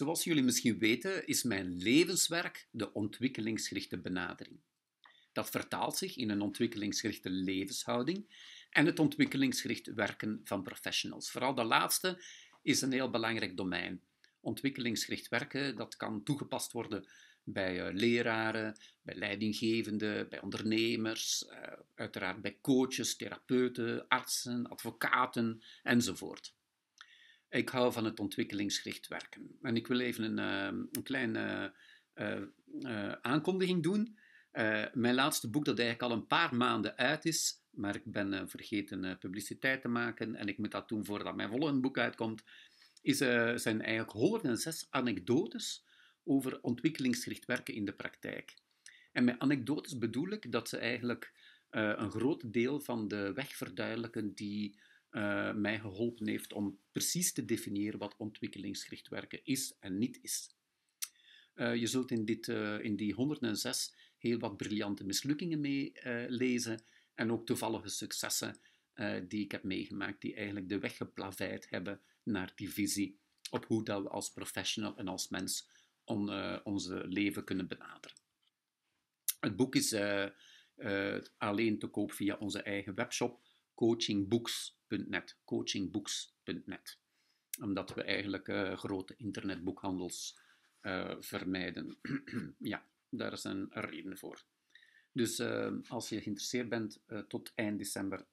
Zoals jullie misschien weten, is mijn levenswerk de ontwikkelingsgerichte benadering. Dat vertaalt zich in een ontwikkelingsgerichte levenshouding en het ontwikkelingsgericht werken van professionals. Vooral de laatste is een heel belangrijk domein. Ontwikkelingsgericht werken, dat kan toegepast worden bij eh, leraren, bij leidinggevenden, bij ondernemers, eh, uiteraard bij coaches, therapeuten, artsen, advocaten enzovoort. Ik hou van het ontwikkelingsgericht werken. En ik wil even een, ehm, een kleine eh, eh, aankondiging doen. Eh, mijn laatste boek, dat eigenlijk al een paar maanden uit is, maar ik ben vergeten publiciteit te maken en ik moet dat doen voordat mijn volgende boek uitkomt, is, zijn eigenlijk 106 anekdotes over ontwikkelingsgericht werken in de praktijk. En met anekdotes bedoel ik dat ze eigenlijk een groot deel van de weg verduidelijken die eh, mij geholpen heeft om precies te definiëren wat ontwikkelingsgericht werken is en niet is. Eh, je zult in, dit, eh, in die 106 heel wat briljante mislukkingen mee lezen en ook toevallige successen die ik heb meegemaakt, die eigenlijk de weg geplaveid hebben naar die visie op hoe dat we als professional en als mens on, onze leven kunnen benaderen. Het boek is alleen te koop via onze eigen webshop coachingbooks.net. Coachingbooks.net. Omdat we eigenlijk eh, grote internetboekhandels eh, vermijden. ja, daar is een reden voor. Dus eh, als je geïnteresseerd bent, tot eind december